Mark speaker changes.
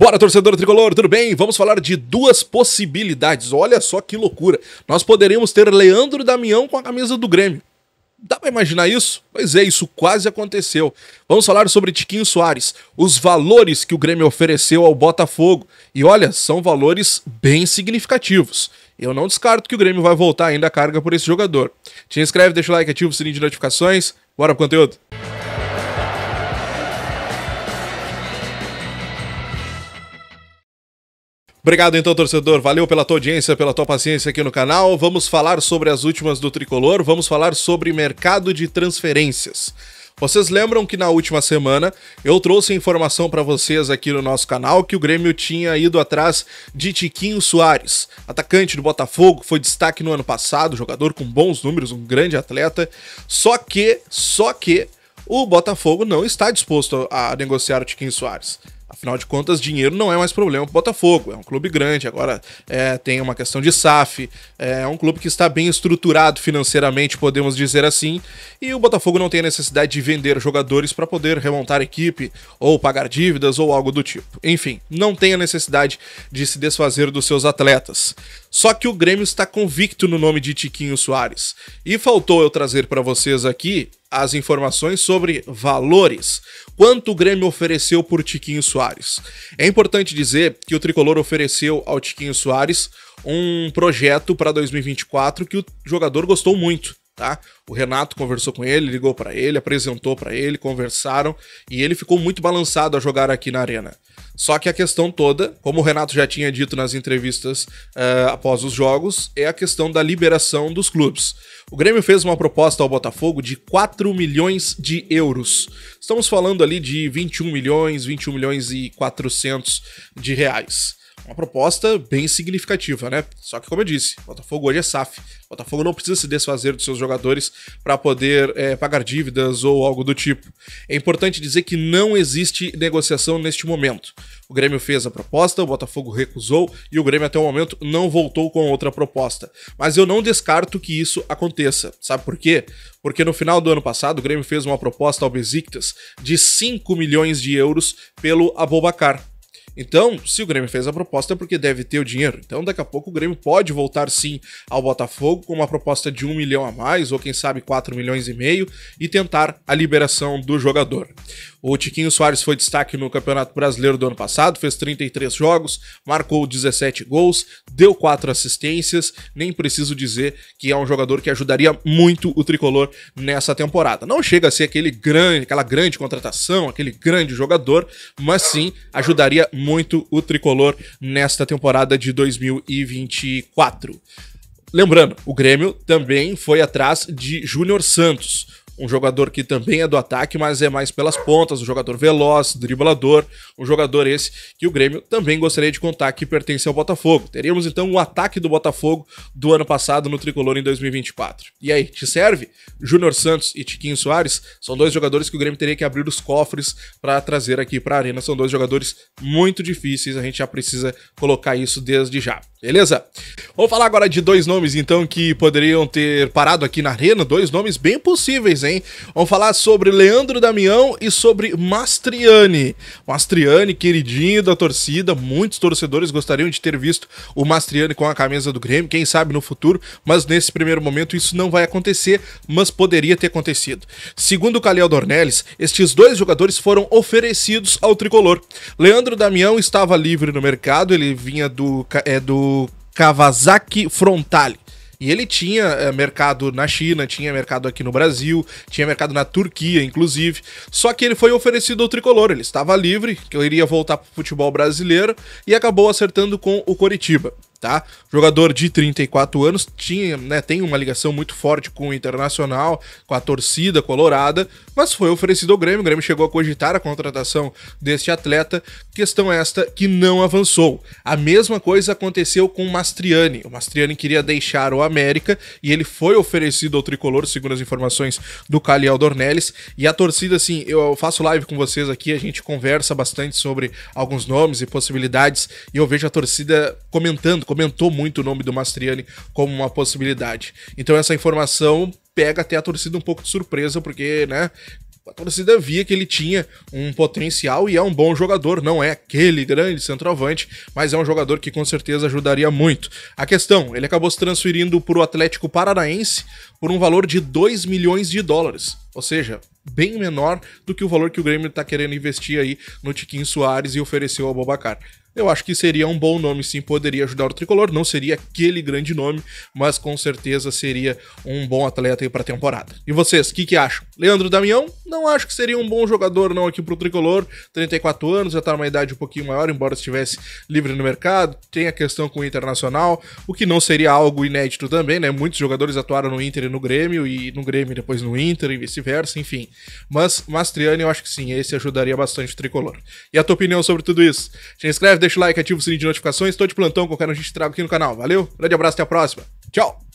Speaker 1: Bora, torcedor tricolor, tudo bem? Vamos falar de duas possibilidades. Olha só que loucura. Nós poderíamos ter Leandro Damião com a camisa do Grêmio. Dá para imaginar isso? Pois é, isso quase aconteceu. Vamos falar sobre Tiquinho Soares, os valores que o Grêmio ofereceu ao Botafogo. E olha, são valores bem significativos. Eu não descarto que o Grêmio vai voltar ainda a carga por esse jogador. Te inscreve, deixa o like, ativa o sininho de notificações. Bora pro conteúdo. Obrigado então, torcedor. Valeu pela tua audiência, pela tua paciência aqui no canal. Vamos falar sobre as últimas do tricolor, vamos falar sobre mercado de transferências. Vocês lembram que na última semana eu trouxe informação para vocês aqui no nosso canal que o Grêmio tinha ido atrás de Tiquinho Soares, atacante do Botafogo, foi destaque no ano passado, jogador com bons números, um grande atleta. Só que, só que o Botafogo não está disposto a negociar o Tiquinho Soares. Afinal de contas, dinheiro não é mais problema para o Botafogo. É um clube grande, agora é, tem uma questão de SAF, é, é um clube que está bem estruturado financeiramente, podemos dizer assim, e o Botafogo não tem a necessidade de vender jogadores para poder remontar equipe, ou pagar dívidas, ou algo do tipo. Enfim, não tem a necessidade de se desfazer dos seus atletas. Só que o Grêmio está convicto no nome de Tiquinho Soares. E faltou eu trazer para vocês aqui as informações sobre valores. Quanto o Grêmio ofereceu por Tiquinho Soares? Soares. É importante dizer que o tricolor ofereceu ao Tiquinho Soares um projeto para 2024 que o jogador gostou muito. Tá? O Renato conversou com ele, ligou para ele, apresentou para ele, conversaram e ele ficou muito balançado a jogar aqui na arena. Só que a questão toda, como o Renato já tinha dito nas entrevistas uh, após os jogos, é a questão da liberação dos clubes. O Grêmio fez uma proposta ao Botafogo de 4 milhões de euros. Estamos falando ali de 21 milhões, 21 milhões e 400 de reais uma proposta bem significativa, né? Só que, como eu disse, Botafogo hoje é SAF. Botafogo não precisa se desfazer dos seus jogadores para poder é, pagar dívidas ou algo do tipo. É importante dizer que não existe negociação neste momento. O Grêmio fez a proposta, o Botafogo recusou e o Grêmio até o momento não voltou com outra proposta. Mas eu não descarto que isso aconteça. Sabe por quê? Porque no final do ano passado o Grêmio fez uma proposta ao Besiktas de 5 milhões de euros pelo Abobacar. Então, se o Grêmio fez a proposta é porque deve ter o dinheiro. Então, daqui a pouco o Grêmio pode voltar sim ao Botafogo com uma proposta de um milhão a mais, ou quem sabe 4 milhões e meio, e tentar a liberação do jogador. O Tiquinho Soares foi destaque no Campeonato Brasileiro do ano passado, fez 33 jogos, marcou 17 gols, deu 4 assistências. Nem preciso dizer que é um jogador que ajudaria muito o tricolor nessa temporada. Não chega a ser aquele grande, aquela grande contratação, aquele grande jogador, mas sim ajudaria muito o tricolor nesta temporada de 2024. Lembrando, o Grêmio também foi atrás de Júnior Santos, um jogador que também é do ataque, mas é mais pelas pontas, um jogador veloz, driblador, um jogador esse que o Grêmio também gostaria de contar que pertence ao Botafogo. Teríamos então o ataque do Botafogo do ano passado no Tricolor em 2024. E aí, te serve? Júnior Santos e Tiquinho Soares são dois jogadores que o Grêmio teria que abrir os cofres para trazer aqui para a Arena. São dois jogadores muito difíceis, a gente já precisa colocar isso desde já. Beleza? Vamos falar agora de dois nomes, então, que poderiam ter parado aqui na arena. Dois nomes bem possíveis, hein? Vamos falar sobre Leandro Damião e sobre Mastriani. Mastriani, queridinho da torcida. Muitos torcedores gostariam de ter visto o Mastriani com a camisa do Grêmio, quem sabe no futuro, mas nesse primeiro momento isso não vai acontecer, mas poderia ter acontecido. Segundo o Calil Dornelles, estes dois jogadores foram oferecidos ao tricolor. Leandro Damião estava livre no mercado, ele vinha do. É, do do Kawasaki Frontale. E ele tinha é, mercado na China, tinha mercado aqui no Brasil, tinha mercado na Turquia, inclusive. Só que ele foi oferecido ao tricolor, ele estava livre, que eu iria voltar para o futebol brasileiro, e acabou acertando com o Coritiba tá? Jogador de 34 anos, tinha, né, tem uma ligação muito forte com o Internacional, com a torcida colorada, mas foi oferecido ao Grêmio, o Grêmio chegou a cogitar a contratação deste atleta, questão esta que não avançou. A mesma coisa aconteceu com o Mastriani, o Mastriani queria deixar o América e ele foi oferecido ao Tricolor, segundo as informações do Caliel Dornelles, e a torcida, assim, eu faço live com vocês aqui, a gente conversa bastante sobre alguns nomes e possibilidades, e eu vejo a torcida comentando, comentou muito o nome do Mastriani como uma possibilidade. Então essa informação pega até a torcida um pouco de surpresa, porque, né, a torcida via que ele tinha um potencial e é um bom jogador, não é aquele grande centroavante, mas é um jogador que com certeza ajudaria muito. A questão, ele acabou se transferindo para o Atlético Paranaense por um valor de 2 milhões de dólares, ou seja, bem menor do que o valor que o Grêmio está querendo investir aí no Tiquinho Soares e ofereceu ao Bobacar. Eu acho que seria um bom nome, sim, poderia ajudar o tricolor. Não seria aquele grande nome, mas com certeza seria um bom atleta aí para a temporada. E vocês, o que, que acham? Leandro Damião? Não acho que seria um bom jogador, não, aqui para o tricolor. 34 anos, já está numa idade um pouquinho maior, embora estivesse livre no mercado. Tem a questão com o internacional, o que não seria algo inédito também, né? Muitos jogadores atuaram no Inter e no Grêmio, e no Grêmio depois no Inter e vice-versa, enfim. Mas Mastriani, eu acho que sim, esse ajudaria bastante o tricolor. E a tua opinião sobre tudo isso? Se inscreve, deixa o like, ativa o sininho de notificações, estou de plantão, qualquer um a gente traga aqui no canal. Valeu, grande abraço, até a próxima. Tchau!